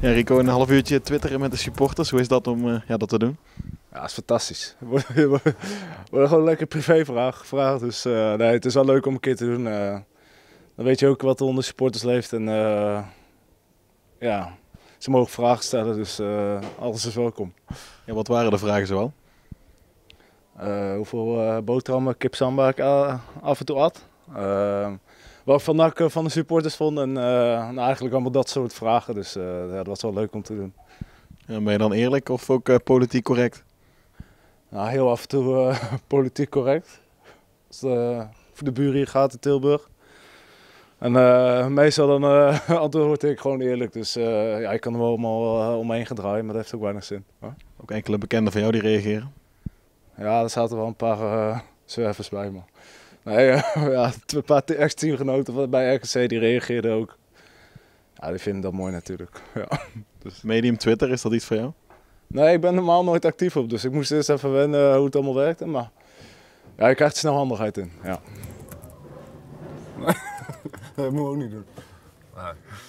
Ja, Rico, een half uurtje twitteren met de supporters. Hoe is dat om eh, ja, dat te doen? Ja, dat is fantastisch. We worden gewoon lekker privévraag gevraagd. Dus eh, nee, het is wel leuk om een keer te doen. Eh. dan weet je ook wat er onder supporters leeft. En ja, ze mogen vragen stellen, dus alles is welkom. Ja, wat waren de vragen zoal? hoeveel boterhammen kip samba ik af en toe at wat Van eh, van de supporters vond. En eh, nou, eigenlijk allemaal dat soort vragen. Dus eh, ja, dat was wel leuk om te doen. Ja, ben je dan eerlijk of ook politiek correct? Nou, heel af en toe politiek correct. voor de buren hier gaat in Tilburg. En meestal dan antwoord ik gewoon eerlijk. Dus ja, ik kan er wel allemaal omheen gedraaien, maar dat heeft ook weinig zin. Huh? Ook enkele bekenden van jou die reageren? Ja, er zaten wel een paar zwervers bij, man. Nee, ja, een paar echt teamgenoten bij RKC die reageerden ook. Ja, die vinden dat mooi natuurlijk. Ja. Dus- Medium Twitter, is dat iets voor jou? Nee, ik ben normaal nooit actief op, dus ik moest eerst even wennen eh, hoe het allemaal werkte. Maar ja, je krijgt er snel handigheid in. Ja. dat moet ik ook niet doen. Ah.